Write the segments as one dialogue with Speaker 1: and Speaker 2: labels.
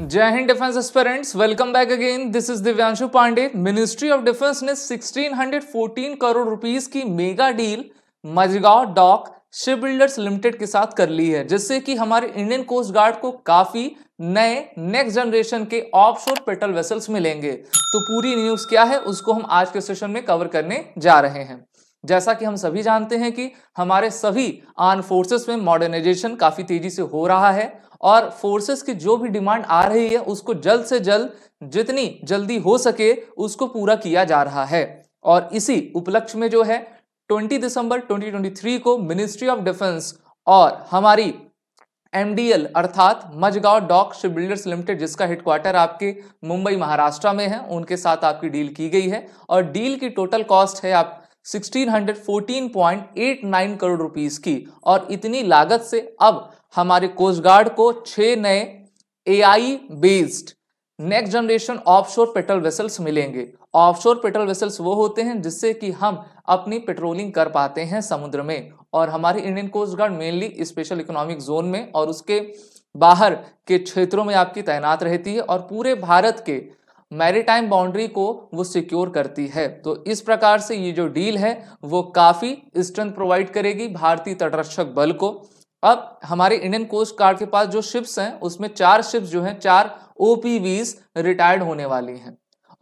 Speaker 1: जय हिंद defence aspirants welcome back again this is Divyanshu Pandey ministry of defence ने 1614 crore rupees की mega deal Mazagon dock ship builders limited के साथ कर ली है जिससे कि हमारे इंडियन कोस्ट गार्ड को काफी नए नेक्स्ट जनरेशन के ऑफशोर पेट्रोल वेसल्स मिलेंगे तो पूरी न्यूज क्या है उसको हम आज के सेशन में कवर करने जा रहे हैं जैसा कि हम सभी जानते हैं कि हमारे सभी आर्म फोर्सेस में मॉडर्नाइजेशन काफ़ी तेज़ी से हो रहा है और फोर्सेस की जो भी डिमांड आ रही है उसको जल्द से जल्द जितनी जल्दी हो सके उसको पूरा किया जा रहा है और इसी उपलक्ष्य में जो है 20 दिसंबर 2023 को मिनिस्ट्री ऑफ डिफेंस और हमारी एमडीएल अर्थात Mazagon dock ship builders limited जिसका हेडक्वार्टर आपके मुंबई महाराष्ट्र में है उनके साथ आपकी डील की गई है और डील की टोटल कॉस्ट है आप 1614.89 करोड़ रुपीस की और इतनी लागत से अब हमारे कोस्ट गार्ड को छह नए AI based next generation offshore patrol vessels मिलेंगे ऑफशोर पेट्रोल वेसल्स वो होते हैं जिससे कि हम अपनी पेट्रोलिंग कर पाते हैं समुद्र में और हमारे Indian coast guard mainly special economic zone में और उसके बाहर के क्षेत्रों में आपकी तैनात रहती है और पूरे भारत के मैरीटाइम बाउंड्री को वो सिक्योर करती है तो इस प्रकार से ये जो डील है वो काफ़ी स्ट्रेंथ प्रोवाइड करेगी भारतीय तटरक्षक बल को अब हमारे इंडियन कोस्ट गार्ड के पास जो शिप्स हैं उसमें चार शिप्स जो हैं चार ओ रिटायर्ड होने वाली हैं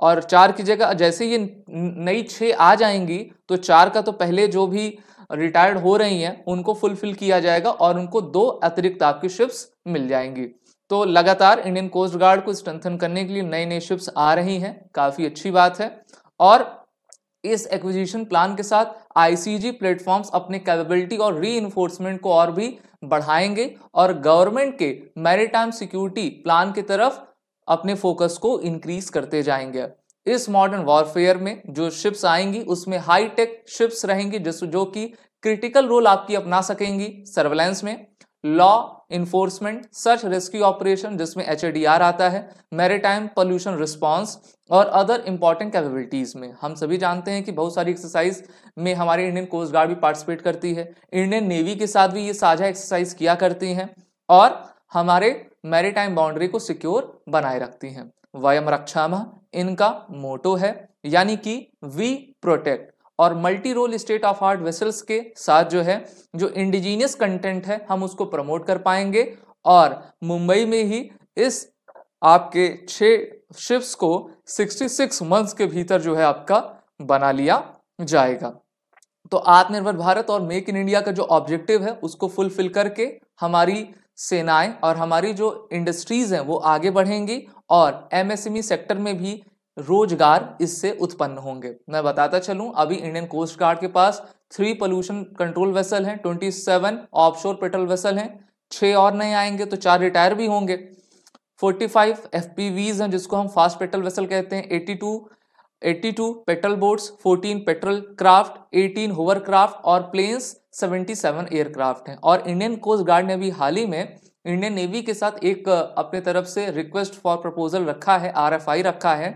Speaker 1: और चार की जगह जैसे ये नई छः आ जाएंगी तो चार का तो पहले जो भी रिटायर्ड हो रही हैं उनको फुलफिल किया जाएगा और उनको दो अतिरिक्त आपकी शिप्स मिल जाएंगी तो लगातार इंडियन कोस्ट गार्ड को स्ट्रेंथन करने के लिए नए नए शिप्स आ रही हैं काफ़ी अच्छी बात है और इस एक्विजिशन प्लान के साथ आईसीजी प्लेटफॉर्म्स अपने कैपेबिलिटी और री को और भी बढ़ाएंगे और गवर्नमेंट के मैरिटाइम सिक्योरिटी प्लान की तरफ अपने फोकस को इंक्रीज करते जाएंगे इस मॉडर्न वॉरफेयर में जो शिप्स आएंगी उसमें हाईटेक शिप्स रहेंगी जिस जो कि क्रिटिकल रोल आपकी अपना सकेंगी सर्वेलेंस में law enforcement search rescue operation जिसमें एच आता है मेरीटाइम पोल्यूशन रिस्पॉन्स और अदर इंपॉर्टेंट कैपेबिलिटीज में हम सभी जानते हैं कि बहुत सारी एक्सरसाइज में हमारे इंडियन कोस्ट गार्ड भी पार्टिसिपेट करती है इंडियन नेवी के साथ भी ये साझा एक्सरसाइज किया करती हैं और हमारे मेरीटाइम बाउंड्री को सिक्योर बनाए रखती हैं वयम रक्षा इनका मोटो है यानी कि वी प्रोटेक्ट और multi role state of art vessels के साथ जो है जो इंडिजीनियस कंटेंट है हम उसको प्रमोट कर पाएंगे और मुंबई में ही इस आपके छः शिप्स को 66 मंथ्स के भीतर जो है आपका बना लिया जाएगा तो आत्मनिर्भर भारत और मेक इन इंडिया का जो ऑब्जेक्टिव है उसको फुलफिल करके हमारी सेनाएं और हमारी जो इंडस्ट्रीज हैं वो आगे बढ़ेंगी और एमएसएमई सेक्टर e में भी रोजगार इससे उत्पन्न होंगे मैं बताता चलूं अभी इंडियन कोस्ट गार्ड के पास थ्री पोल्यूशन कंट्रोल वेसल हैं twenty seven offshore patrol vessel हैं छः और नए आएंगे तो चार रिटायर भी होंगे फोर्टी फाइव एफ पी वीज हैं जिसको हम फास्ट पेट्रोल वेसल कहते हैं eighty two eighty two patrol boats fourteen patrol craft eighteen hover craft और प्लेन्स सेवेंटी सेवन एयरक्राफ्ट हैं और इंडियन कोस्ट गार्ड ने भी हाल ही में इंडियन नेवी के साथ एक अपने तरफ से रिक्वेस्ट फॉर प्रपोजल रखा है आर रखा है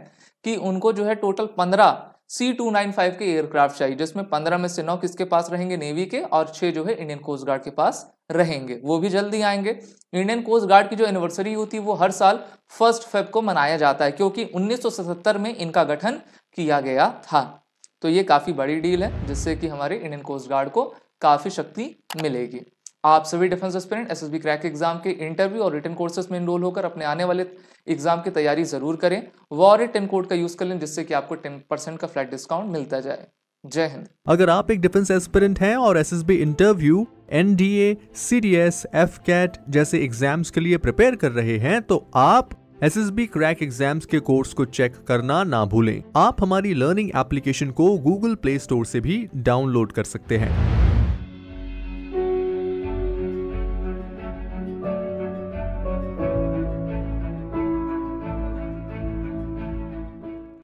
Speaker 1: कि उनको जो है टोटल पंद्रह सी टू नाइन फाइव के एयरक्राफ्ट चाहिए जिसमें पंद्रह में से नौ किसके पास रहेंगे नेवी के और छह जो है इंडियन कोस्ट गार्ड के पास रहेंगे वो भी जल्दी आएंगे इंडियन कोस्ट गार्ड की जो एनिवर्सरी होती है वो हर साल फर्स्ट फेब को मनाया जाता है क्योंकि 1977 में इनका गठन किया गया था तो ये काफ़ी बड़ी डील है जिससे कि हमारे इंडियन कोस्ट गार्ड को काफ़ी शक्ति मिलेगी आप सभी defence aspirant SSB crack exam के इंटरव्यू और रिटर्न कोर्सेज में इनरोल होकर अपने आने वाले एग्जाम की तैयारी जरूर करें वॉर टेन कोड का यूज कर लें जिससे कि आपको टेन परसेंट का फ्लैट डिस्काउंट मिलता जाए जय हिंद अगर आप एक डिफेंस एस्पिरेंट हैं और S interview S F CAT जैसे एग्जाम्स के लिए प्रिपेयर कर रहे हैं तो आप S S B crack exams के कोर्स को चेक करना ना भूलें आप हमारी लर्निंग एप्लीकेशन को गूगल प्ले स्टोर से भी डाउनलोड कर सकते हैं